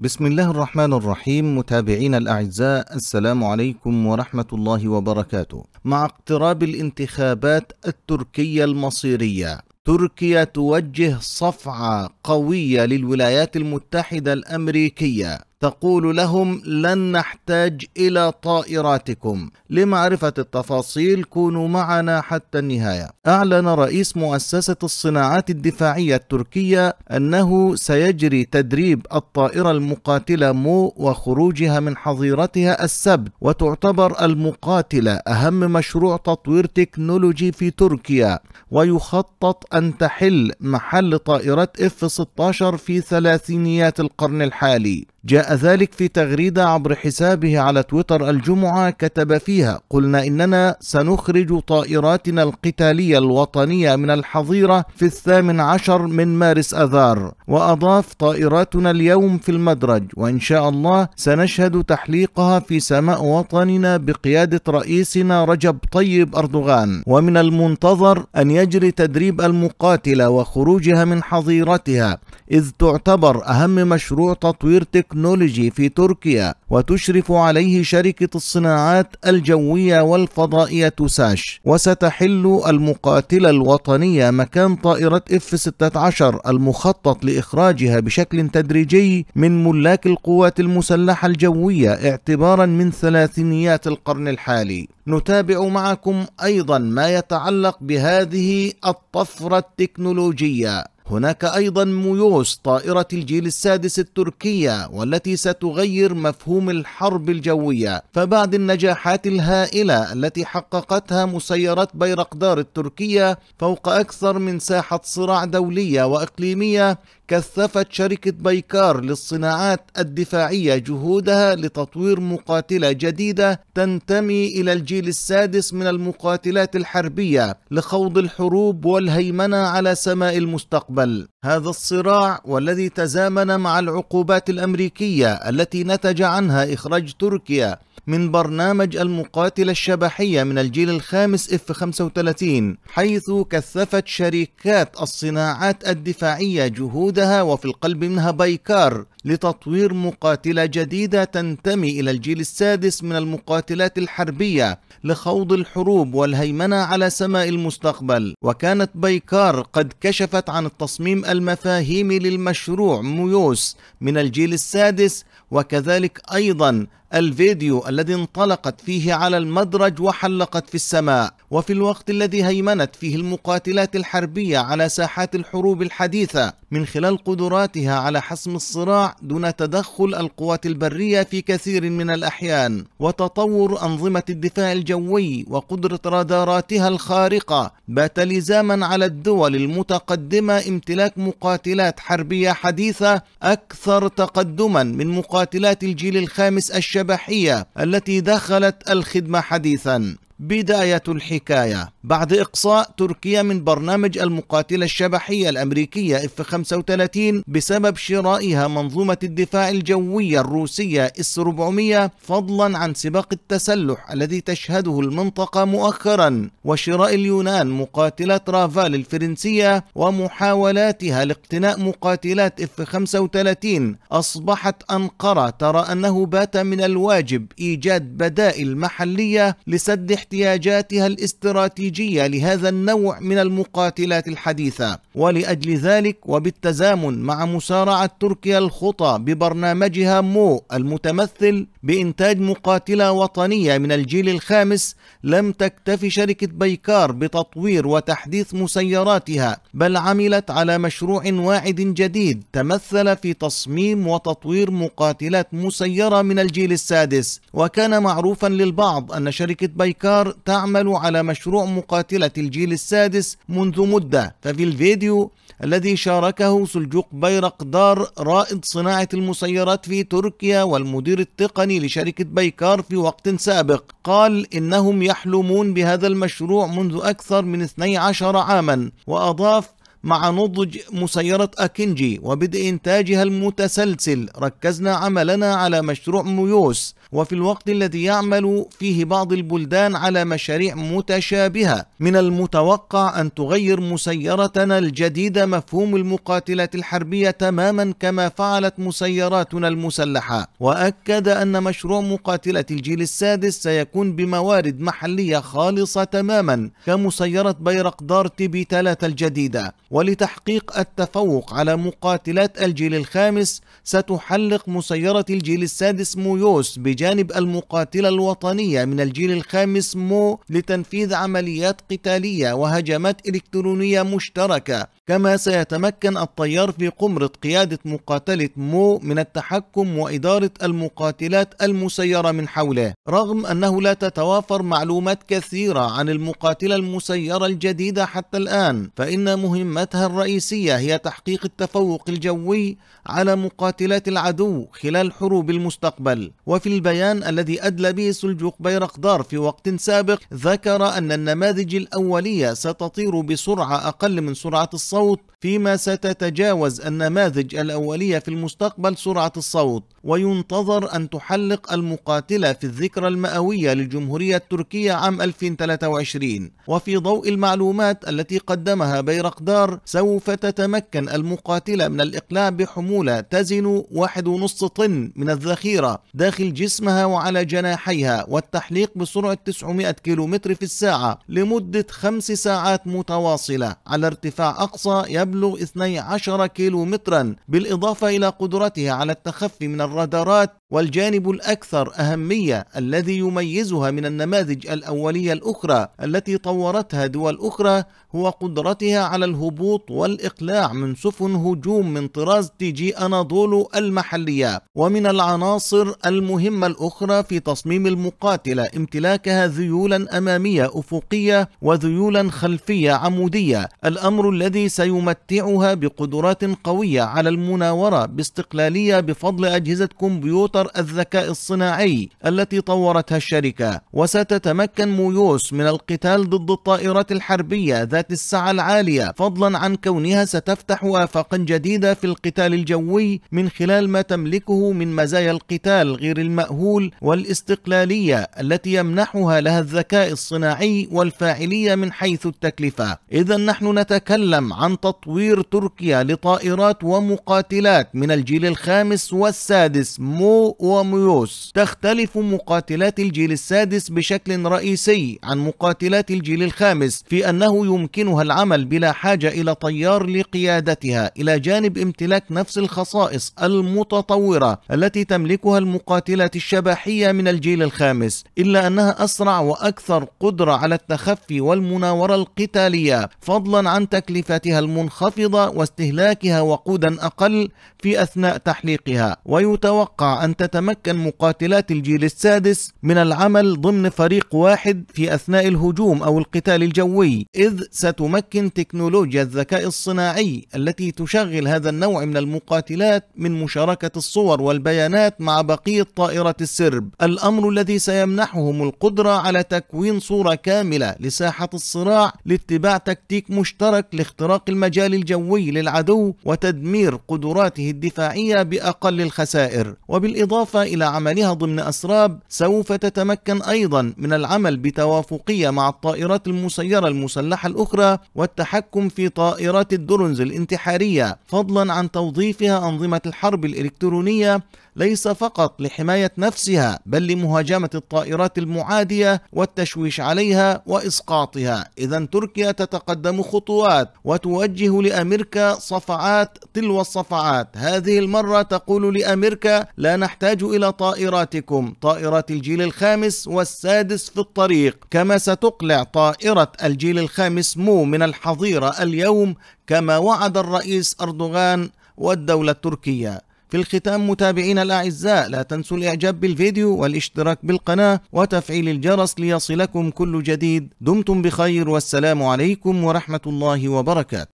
بسم الله الرحمن الرحيم متابعين الأعزاء السلام عليكم ورحمة الله وبركاته مع اقتراب الانتخابات التركية المصيرية تركيا توجه صفعة قوية للولايات المتحدة الأمريكية تقول لهم لن نحتاج إلى طائراتكم لمعرفة التفاصيل كونوا معنا حتى النهاية أعلن رئيس مؤسسة الصناعات الدفاعية التركية أنه سيجري تدريب الطائرة المقاتلة مو وخروجها من حظيرتها السبت وتعتبر المقاتلة أهم مشروع تطوير تكنولوجي في تركيا ويخطط أن تحل محل طائرة F-16 في ثلاثينيات القرن الحالي جاء ذلك في تغريدة عبر حسابه على تويتر الجمعة كتب فيها قلنا إننا سنخرج طائراتنا القتالية الوطنية من الحظيرة في الثامن عشر من مارس أذار وأضاف طائراتنا اليوم في المدرج وإن شاء الله سنشهد تحليقها في سماء وطننا بقيادة رئيسنا رجب طيب أردوغان ومن المنتظر أن يجري تدريب المقاتلة وخروجها من حظيرتها إذ تعتبر أهم مشروع تطوير تكنولوجي في تركيا وتشرف عليه شركة الصناعات الجوية والفضائية ساش وستحل المقاتلة الوطنية مكان طائرة اف 16 المخطط لإخراجها بشكل تدريجي من ملاك القوات المسلحة الجوية اعتبارا من ثلاثينيات القرن الحالي نتابع معكم أيضا ما يتعلق بهذه الطفرة التكنولوجية هناك أيضا ميوس طائرة الجيل السادس التركية والتي ستغير مفهوم الحرب الجوية فبعد النجاحات الهائلة التي حققتها مسيرات بيرقدار التركية فوق أكثر من ساحة صراع دولية وإقليمية كثفت شركة بايكار للصناعات الدفاعية جهودها لتطوير مقاتلة جديدة تنتمي إلى الجيل السادس من المقاتلات الحربية لخوض الحروب والهيمنة على سماء المستقبل. هذا الصراع والذي تزامن مع العقوبات الأمريكية التي نتج عنها إخراج تركيا من برنامج المقاتلة الشبحية من الجيل الخامس اف 35 حيث كثفت شركات الصناعات الدفاعية جهودها وفي القلب منها بايكار لتطوير مقاتلة جديدة تنتمي إلى الجيل السادس من المقاتلات الحربية لخوض الحروب والهيمنة على سماء المستقبل وكانت بيكار قد كشفت عن التصميم المفاهيمي للمشروع ميوس من الجيل السادس وكذلك أيضا الفيديو الذي انطلقت فيه على المدرج وحلقت في السماء وفي الوقت الذي هيمنت فيه المقاتلات الحربية على ساحات الحروب الحديثة من خلال قدراتها على حسم الصراع دون تدخل القوات البرية في كثير من الأحيان وتطور أنظمة الدفاع الجوي وقدرة راداراتها الخارقة بات لزاما على الدول المتقدمة امتلاك مقاتلات حربية حديثة أكثر تقدما من مقاتلات الجيل الخامس الشبحية التي دخلت الخدمة حديثا بداية الحكاية بعد إقصاء تركيا من برنامج المقاتلة الشبحية الأمريكية الأمريكية 35 بسبب شرائها منظومة الدفاع الجوية الروسية الروسية 400 فضلا عن سباق التسلح الذي تشهده المنطقة مؤخرا وشراء اليونان مقاتلات رافال الفرنسية ومحاولاتها لاقتناء مقاتلات f 35 أصبحت أنقرة ترى أنه بات من الواجب إيجاد بدائل محلية لسد احتمالات احتياجاتها الاستراتيجيه لهذا النوع من المقاتلات الحديثه ولأجل ذلك وبالتزامن مع مسارعة تركيا الخطى ببرنامجها مو المتمثل بإنتاج مقاتلة وطنية من الجيل الخامس لم تكتف شركة بيكار بتطوير وتحديث مسيراتها بل عملت على مشروع واعد جديد تمثل في تصميم وتطوير مقاتلات مسيرة من الجيل السادس وكان معروفا للبعض أن شركة بيكار تعمل على مشروع مقاتلة الجيل السادس منذ مدة ففي الفيديو الفيديو الذي شاركه سلجوق بيرقدار رائد صناعة المسيرات في تركيا والمدير التقني لشركة بيكار في وقت سابق قال إنهم يحلمون بهذا المشروع منذ أكثر من 12 عاما وأضاف مع نضج مسيرة أكنجي وبدء إنتاجها المتسلسل ركزنا عملنا على مشروع ميوس وفي الوقت الذي يعمل فيه بعض البلدان على مشاريع متشابهة من المتوقع أن تغير مسيرتنا الجديدة مفهوم المقاتلات الحربية تماما كما فعلت مسيراتنا المسلحة وأكد أن مشروع مقاتلة الجيل السادس سيكون بموارد محلية خالصة تماما كمسيرة بيرقدار بي 3 الجديدة ولتحقيق التفوق على مقاتلات الجيل الخامس ستحلق مسيرة الجيل السادس ميوس بجانب جانب المقاتلة الوطنية من الجيل الخامس مو لتنفيذ عمليات قتالية وهجمات إلكترونية مشتركة كما سيتمكن الطيار في قمرة قيادة مقاتلة مو من التحكم وإدارة المقاتلات المسيرة من حوله رغم أنه لا تتوافر معلومات كثيرة عن المقاتلة المسيرة الجديدة حتى الآن فإن مهمتها الرئيسية هي تحقيق التفوق الجوي على مقاتلات العدو خلال حروب المستقبل وفي البيان الذي أدلى به سلجوق بيرقدار في وقت سابق ذكر أن النماذج الأولية ستطير بسرعة أقل من سرعة الصف الصوت فيما ستتجاوز النماذج الأولية في المستقبل سرعة الصوت وينتظر أن تحلق المقاتلة في الذكرى المئوية للجمهورية التركية عام 2023 وفي ضوء المعلومات التي قدمها بيرقدار سوف تتمكن المقاتلة من الإقلاع بحمولة تزن 1.5 طن من الذخيرة داخل جسمها وعلى جناحيها والتحليق بسرعة 900 كيلومتر في الساعة لمدة خمس ساعات متواصلة على ارتفاع أقصى الأقصى يبلغ 12 كيلومترا بالإضافة إلى قدرته على التخفي من الرادارات والجانب الأكثر أهمية الذي يميزها من النماذج الأولية الأخرى التي طورتها دول أخرى هو قدرتها على الهبوط والإقلاع من سفن هجوم من طراز تي جي أناضولو المحلية ومن العناصر المهمة الأخرى في تصميم المقاتلة امتلاكها ذيولا أمامية أفقية وذيولا خلفية عمودية الأمر الذي سيمتعها بقدرات قوية على المناورة باستقلالية بفضل أجهزة كمبيوتر أفكار الذكاء الصناعي التي طورتها الشركة وستتمكن مويوس من القتال ضد الطائرات الحربية ذات السعة العالية فضلا عن كونها ستفتح آفاقا جديدة في القتال الجوي من خلال ما تملكه من مزايا القتال غير المأهول والاستقلالية التي يمنحها لها الذكاء الصناعي والفاعلية من حيث التكلفة إذا نحن نتكلم عن تطوير تركيا لطائرات ومقاتلات من الجيل الخامس والسادس مو وميوس تختلف مقاتلات الجيل السادس بشكل رئيسي عن مقاتلات الجيل الخامس في أنه يمكنها العمل بلا حاجة إلى طيار لقيادتها إلى جانب امتلاك نفس الخصائص المتطورة التي تملكها المقاتلات الشبحية من الجيل الخامس إلا أنها أسرع وأكثر قدرة على التخفي والمناورة القتالية فضلا عن تكلفتها المنخفضة واستهلاكها وقودا أقل في أثناء تحليقها ويتوقع أن تتمكن مقاتلات الجيل السادس من العمل ضمن فريق واحد في أثناء الهجوم أو القتال الجوي إذ ستمكن تكنولوجيا الذكاء الصناعي التي تشغل هذا النوع من المقاتلات من مشاركة الصور والبيانات مع بقية طائرة السرب الأمر الذي سيمنحهم القدرة على تكوين صورة كاملة لساحة الصراع لاتباع تكتيك مشترك لاختراق المجال الجوي للعدو وتدمير قدراته الدفاعية بأقل الخسائر وبالإضافة بالإضافة إلى عملها ضمن أسراب سوف تتمكن أيضا من العمل بتوافقية مع الطائرات المسيرة المسلحة الأخرى والتحكم في طائرات الدرونز الانتحارية فضلا عن توظيفها أنظمة الحرب الإلكترونية ليس فقط لحماية نفسها بل لمهاجمة الطائرات المعادية والتشويش عليها وإسقاطها إذا تركيا تتقدم خطوات وتوجه لأمريكا صفعات تلو الصفعات هذه المرة تقول لأمريكا لا نحن نحتاج إلى طائراتكم طائرات الجيل الخامس والسادس في الطريق كما ستقلع طائرة الجيل الخامس مو من الحظيرة اليوم كما وعد الرئيس أردوغان والدولة التركية في الختام متابعينا الأعزاء لا تنسوا الإعجاب بالفيديو والاشتراك بالقناة وتفعيل الجرس ليصلكم كل جديد دمتم بخير والسلام عليكم ورحمة الله وبركاته